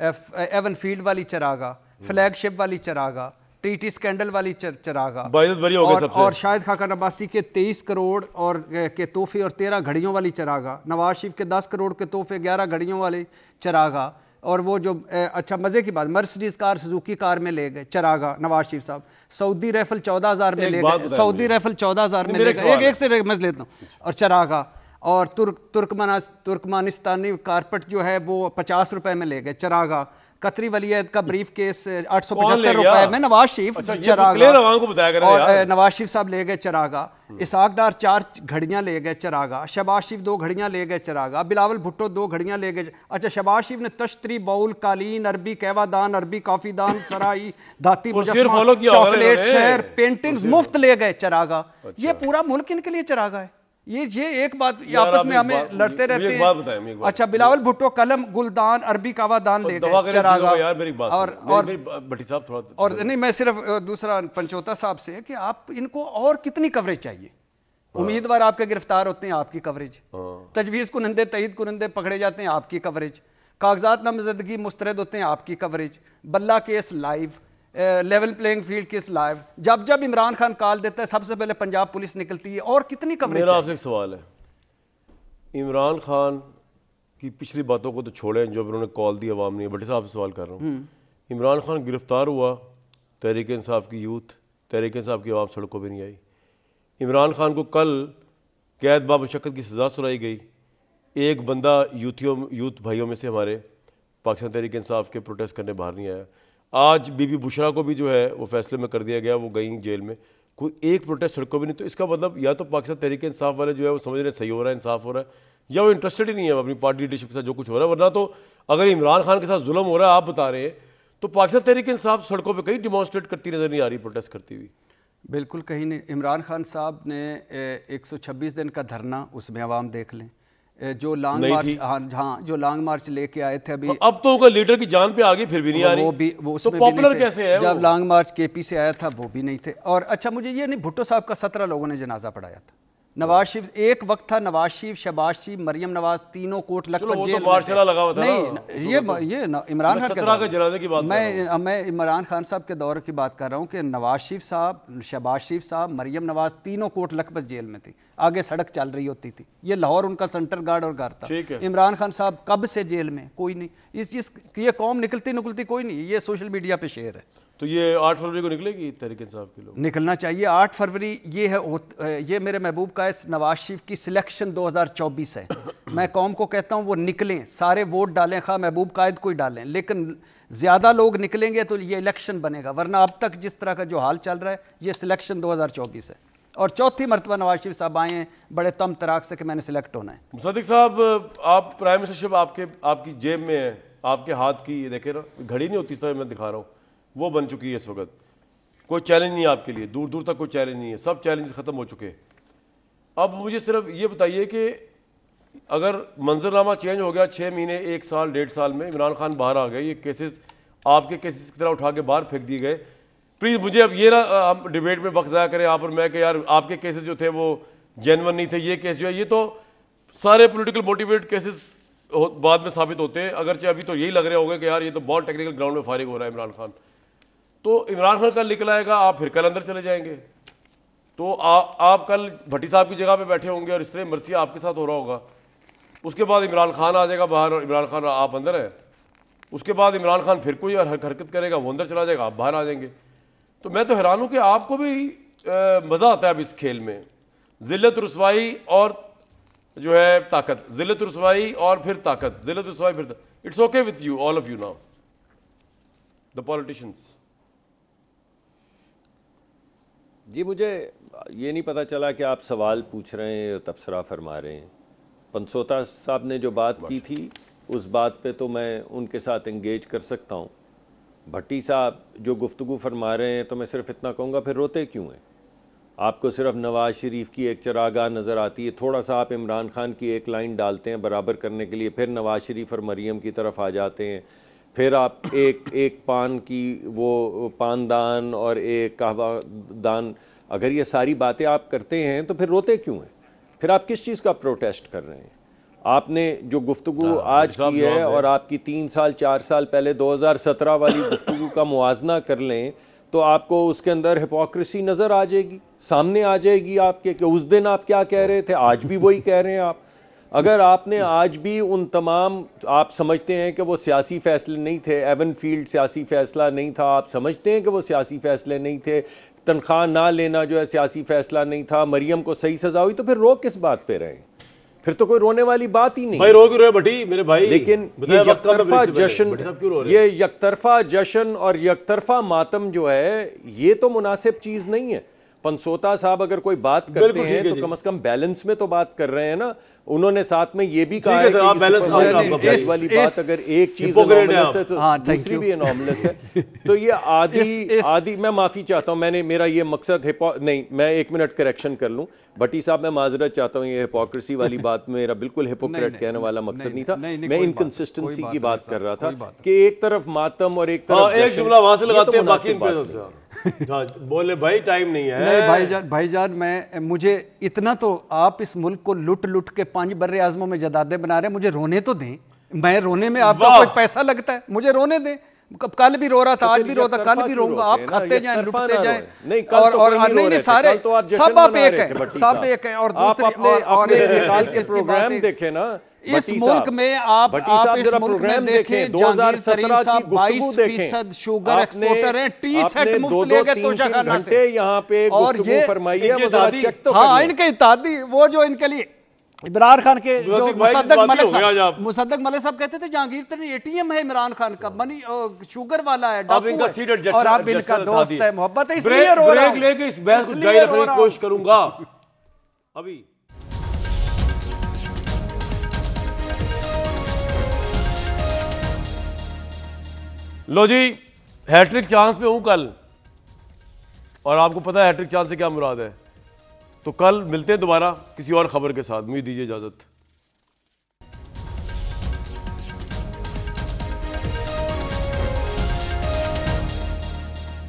एवन फील्ड वाली चरागा फ्लैगशिप वाली चरागा टीटी स्कैंडल वाली चर, चरागा हो और, सबसे। और शायद खाकर अब्बासी के तेईस करोड़ और के तोहफे और तेरह घड़ियों वाली चरागा नवाज शरीफ के दस करोड़ के तोहफे ग्यारह घड़ियों वाली चरागा और वो जो अच्छा मज़े की बात मर्सिडीज़ कार सुजुकी कार में ले गए चरागा नवाज शरीफ साहब सऊदी रैफल चौदह हज़ार में ले गए सऊदी रैफल चौदह हज़ार में ले गए एक एक से मज लेता हूँ और चरागा और तुर्क तुर्कमान तुर्कमानिस्तानी कारपेट जो है वो पचास रुपए में ले गए चरागा कतरी वलीयत का ब्रीफ केस आठ सौ पचहत्तर रुपए में नवाज शरीफ अच्छा, तो चरागा को बताया और नवाज शरीफ साहब ले गए चरागा हम्म। इसाक डार चार घड़ियां ले गए चरागा शबाज शरीफ दो घड़ियां ले गए चरागा बिलावल भुट्टो दो घड़ियां ले गए अच्छा शबाज शरीफ ने तश्तरी बाउल कालीन अरबी दान अरबी काफी दान [COUGHS] सराई धाती चॉकलेट शहर पेंटिंग मुफ्त ले गए चरागा ये अच्छा। पूरा मुल्क इनके लिए चरागा है ये ये एक बात ये आपस में हमें लड़ते रहते हैं अच्छा बिलावल भुट्टो कलम गुलदान अरबी कावादान ले और नहीं मैं सिर्फ दूसरा पंचोता साहब से कि आप इनको और कितनी कवरेज चाहिए हाँ। उम्मीदवार आपके गिरफ्तार होते हैं आपकी कवरेज हाँ। तजवीज़ कुनंदे तईद कुनंदे पकड़े जाते हैं आपकी कवरेज कागजात नामजदगी मुस्तरद होते हैं आपकी कवरेज बल्ला case live level playing field किस लाइव जब जब इमरान खान कॉल देता है सबसे पहले पंजाब पुलिस निकलती है और कितनी
कवरेज मेरा आपसे एक सवाल है इमरान खान की पिछली बातों को तो छोड़ें जब उन्होंने कॉल दी अवाम ने बटे साहब से सवाल कर रहा हूँ हम्म। इमरान खान गिरफ्तार हुआ तहरीक इंसाफ की यूथ तहरीक इंसाफ की आवाम सड़कों पर नहीं आई इमरान खान को कल कैद मशक्क़त की सज़ा सुनाई गई एक बंदा यूथियों यूथ भाइयों में से हमारे पाकिस्तान तहरीक इंसाफ के प्रोटेस्ट करने बाहर नहीं आया आज बीबी बुशरा को भी जो है वो फैसले में कर दिया गया वो गई जेल में कोई एक प्रोटेस्ट सड़कों भी नहीं तो इसका मतलब या तो पाकिस्तान तहरीक इंसाफ वाले जो है वो समझ रहे सही हो रहा है इंसाफ हो रहा है या वो इंटरेस्टेड ही नहीं है अपनी पार्टी लीडरशिप के साथ जो कुछ हो रहा है वरना तो अगर इमरान खान के साथ जुल्म हो रहा है आप बता रहे हैं तो पाकिस्तान तहरीक इंसाफ सड़कों पर कहीं डिमॉन्स्ट्रेट करती नज़र नहीं आ रही प्रोटेस्ट करती हुई
बिल्कुल कहीं नहीं इमरान खान साहब ने छब्बीस दिन का धरना उसमें आवाम देख लें जो लॉन्ग मार्च हाँ, जो लॉन्ग मार्च लेके आए थे अभी
अब तो उनका लीडर की जान पे आ गई फिर भी नहीं आ रही वो भी वो तो पॉपुलर कैसे है जब
लॉन्ग मार्च केपी से आया था वो भी नहीं थे और अच्छा मुझे ये नहीं भुट्टो साहब का सत्रह लोगों ने जनाजा पढ़ाया था नवाज शरीफ एक वक्त था नवाज शरीफ शबाज शरीफ मरियम नवाज तीनों कोट लखपत तो जेल तो लगा हुआ नहीं ये तो ये इमरान खान के जनाजे की बात मैं मैं इमरान खान साहब के दौर की बात कर रहा हूँ कि नवाज शरीफ साहब शबाज शरीफ साहब मरियम नवाज तीनों कोट लखपत जेल में थी आगे सड़क चल रही होती थी ये लाहौर उनका सेंटर गार्ड और गार्ड था इमरान खान साहब कब से जेल में कोई नहीं इस ये कौम निकलती निकलती कोई नहीं ये सोशल मीडिया पे शेयर
है तो ये आठ फरवरी को निकलेगी तहरीक इंसाफ के लोग
निकलना चाहिए आठ फरवरी ये है ये मेरे महबूब का इस नवाज शरीफ की सिलेक्शन 2024 है [COUGHS] मैं कौम को कहता हूँ वो निकलें सारे वोट डालें खा महबूब कायद को ही डालें लेकिन ज़्यादा लोग निकलेंगे तो ये इलेक्शन बनेगा वरना अब तक जिस तरह का जो हाल चल रहा है ये सिलेक्शन चौबीस है और चौथी मरतबा नवाज शरीफ साहब आए हैं बड़े तम तराक से कि मैंने सिलेक्ट होना है
मुसदिक साहब आप प्राइम मिनिस्टरशिप आपके आपकी जेब में है आपके हाथ की ये देखे ना घड़ी नहीं होती इस तरह मैं दिखा रहा हूँ वो बन चुकी है इस वक्त कोई चैलेंज नहीं है आपके लिए दूर दूर तक कोई चैलेंज नहीं है सब चैलेंज ख़त्म हो चुके अब मुझे सिर्फ ये बताइए कि अगर मंजरनामा चेंज हो गया छः महीने एक साल डेढ़ साल में इमरान खान बाहर आ गए ये केसेस आपके केसेस की तरह उठा के बाहर फेंक दिए गए प्लीज़ मुझे अब ये ना हम डिबेट में वक्त ज़ाया करें यहाँ पर मैं कि यार आपके केसेस जो थे वो जेनवन नहीं थे ये केस जो है ये तो सारे पोलिटिकल मोटिवेट केसेस बाद में साबित होते हैं अगरचे अभी तो यही लग रहे होंगे कि यार ये तो बहुत टेक्निकल ग्राउंड में फायरिंग हो रहा है इमरान खान तो इमरान खान कल निकल आएगा आप फिर कल अंदर चले जाएंगे तो आ, आप कल भट्टी साहब की जगह पे बैठे होंगे और इस तरह मरसिया आपके साथ हो रहा होगा उसके बाद इमरान खान आ जाएगा बाहर और इमरान खान आप अंदर हैं उसके बाद इमरान खान फिर कोई और हरकत करेगा वो अंदर चला जाएगा आप बाहर आ जाएंगे तो मैं तो हैरान हूँ कि आपको भी मज़ा आता है अब इस खेल में ज़िलत रसवाई और जो है ताकत ज़िलत रसवाई और फिर ताकत ज़िलत रसवाई फिर it's okay with you all of you now the politicians जी मुझे ये नहीं पता चला कि
आप सवाल पूछ रहे हैं या तबसरा फरमा रहे हैं पंसोता साहब ने जो बात की थी उस बात पे तो मैं उनके साथ इंगेज कर सकता हूँ भट्टी साहब जो गुफ्तु फरमा रहे हैं तो मैं सिर्फ इतना कहूँगा फिर रोते क्यों हैं आपको सिर्फ नवाज़ शरीफ की एक चरागाह नज़र आती है थोड़ा सा आप इमरान खान की एक लाइन डालते हैं बराबर करने के लिए फिर नवाज़ शरीफ और मरीम की तरफ आ जाते हैं फिर आप एक एक पान की वो पान दान और एक कहवा दान अगर ये सारी बातें आप करते हैं तो फिर रोते क्यों हैं फिर आप किस चीज़ का प्रोटेस्ट कर रहे हैं आपने जो गुफ्तु हाँ, हाँ, आज की है और आपकी तीन साल चार साल पहले 2017 वाली [COUGHS] गुफ्तु का मुआजना कर लें तो आपको उसके अंदर हिपोक्रेसी नज़र आ जाएगी सामने आ जाएगी आपके कि उस दिन आप क्या कह रहे थे आज भी वही कह रहे हैं आप अगर आपने आज भी उन तमाम आप समझते हैं कि वो सियासी फैसले नहीं थे एवन फील्ड सियासी फैसला नहीं था आप समझते हैं कि वो सियासी फैसले नहीं थे तनख्वाह ना लेना जो है सियासी फैसला नहीं था मरियम को सही सजा हुई तो फिर रो किस बात पे रहे फिर तो कोई रोने वाली बात ही नहीं भाई रो क्यों रहे
बटी मेरे भाई लेकिन ये यकतरफा जश्न
ये यकतरफा जश्न और यकतरफा मातम जो है ये तो मुनासिब चीज़ नहीं है पंसोता साहब अगर कोई बात करते हैं तो कम अज़ कम बैलेंस में तो बात कर रहे हैं ना उन्होंने साथ में ये भी कहा है कि इस बैलेंस इस, वाली इस, बात अगर एक चीज है तो हाँ, दूसरी भी एनॉमलेस है तो ये [LAUGHS] आदि आदि मैं माफी चाहता हूँ मैंने मेरा ये मकसद नहीं मैं एक मिनट करेक्शन कर लूँ भट्टी साहब मैं माजरत चाहता हूँ ये हिपोक्रेसी वाली बात मेरा बिल्कुल [LAUGHS] हिपोक्रेट कहने वाला मकसद नहीं था मैं इनकन्सिस्टेंसी की बात कर रहा था कि एक तरफ मातम और एक हाँ, तरफ एक जुमला वहां से तो लगाते हैं
बाकी
हाँ, बोले भाई टाइम नहीं है नहीं भाईजान
भाईजान मैं मुझे इतना तो आप इस मुल्क को लुट लुट के पांच बर्रे आजमों में जदादे बना रहे मुझे रोने तो दें मैं रोने में आपका कोई पैसा लगता है मुझे रोने दें कब कल भी रो रहा था तो आज भी रोता कल भी रोऊंगा आप खाते जाएं लुटते जाएं नहीं और तो और नहीं नहीं सारे तो सब आप एक हैं
सब एक हैं और दूसरे आप अपने और प्रोग्राम देखे
ना इस मुल्क में आप आप इस मुल्क में देखें दो हजार सत्रह की फीसद शुगर एक्सपोर्टर
हैं
टी सेट मुफ्त ले गए तोशाखाना से यहाँ पे और ये फरमाइए तो हाँ इनके
इतादी वो जो इनके लिए इमरान खान के जो मुसद्दक मलिक साहब मुसद्दक मलिक साहब कहते थे जहांगीर तरीन एटीएम है इमरान खान का हाँ। मनी शुगर वाला है डाकू इनका सीडर और आप इनका दोस्त है मोहब्बत है इसलिए रो रहा हूं ब्रेक
लेके इस बहस को जारी रखने की कोशिश करूंगा अभी लो जी हैट्रिक चांस पे हूँ कल और आपको पता है हैट्रिक चांस से क्या मुराद है तो कल मिलते हैं दोबारा किसी और खबर के साथ मुझे दीजिए इजाज़त